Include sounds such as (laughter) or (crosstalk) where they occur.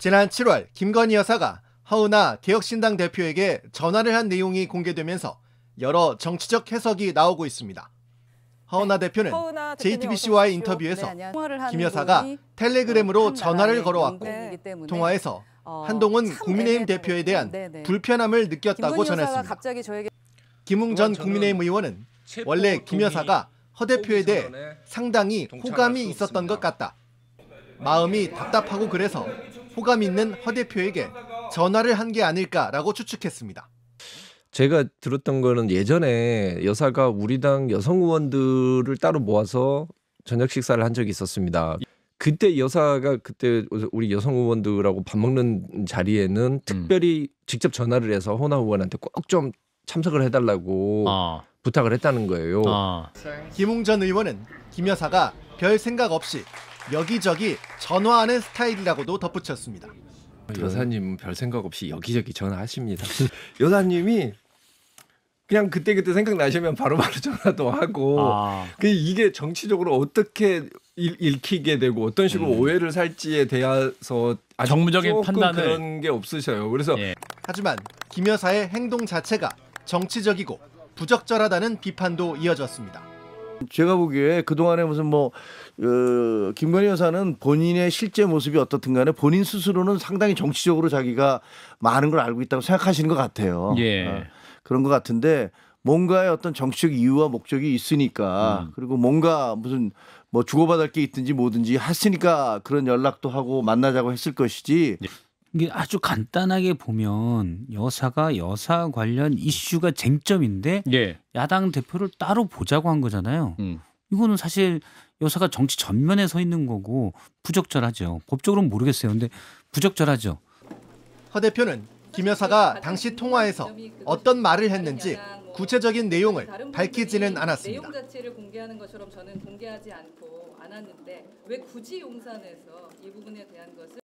지난 7월 김건희 여사가 허은아 개혁신당 대표에게 전화를 한 내용이 공개되면서 여러 정치적 해석이 나오고 있습니다. 허은아 네, 대표는 허은아 JTBC와의 인터뷰에서 네, 김 여사가 텔레그램으로 전화를 걸어왔고 통화에서 어, 한동훈 국민의힘 대표에 대한 네네. 네, 네. 불편함을 느꼈다고 전했습니다. 저에게... 김웅 전 국민의힘 의원은 원래 김 여사가 허 대표에 대해 상당히 호감이 있었던 것 같다. 마음이 답답하고 그래서 호감 있는 허 대표에게 전화를 한 게 아닐까라고 추측했습니다. 제가 들었던 거는 예전에 여사가 우리 당 여성 의원들을 따로 모아서 저녁 식사를 한 적이 있었습니다. 그때 여사가 그때 우리 여성 의원들하고 밥 먹는 자리에는 음. 특별히 직접 전화를 해서 호나 의원한테 꼭 좀 참석을 해달라고 아. 부탁을 했다는 거예요. 아. 김웅 전 의원은 김 여사가 별 생각 없이 여기저기 전화하는 스타일이라고도 덧붙였습니다. 여사님별 생각 없이 여기저기 전화하십니다. (laughs) 여사님이 그냥 그때 그때 생각나시면 바로바로 (laughs) 전화도 하고 아. 그 이게 정치적으로 어떻게 읽히게 되고 어떤 식으로 음. 오해를 살지에 대해서 정무적인 판단을 그런 게 없으셔요. 그래서 예. 하지만 김 여사의 행동 자체가 정치적이고 부적절하다는 비판도 이어졌습니다. 제가 보기에 그동안에 무슨 뭐 어, 김건희 여사는 본인의 실제 모습이 어떻든 간에 본인 스스로는 상당히 정치적으로 자기가 많은 걸 알고 있다고 생각하시는 것 같아요. 예. 어, 그런 것 같은데 뭔가의 어떤 정치적 이유와 목적이 있으니까 음. 그리고 뭔가 무슨 뭐 주고받을 게 있든지 뭐든지 했으니까 그런 연락도 하고 만나자고 했을 것이지 예. 이게 아주 간단하게 보면 여사가 여사 관련 이슈가 쟁점인데 예. 야당 대표를 따로 보자고 한 거잖아요. 음. 이거는 사실 여사가 정치 전면에 서 있는 거고 부적절하죠. 법적으로는 모르겠어요. 근데 부적절하죠. 허 대표는 김 여사가 당시 통화에서 어떤 말을 했는지 구체적인 내용을 밝히지는 않았습니다. 내용 자체를 공개하는 것처럼 저는 공개하지 않고 않았는데 왜 굳이 용산에서 이 부분에 대한 것을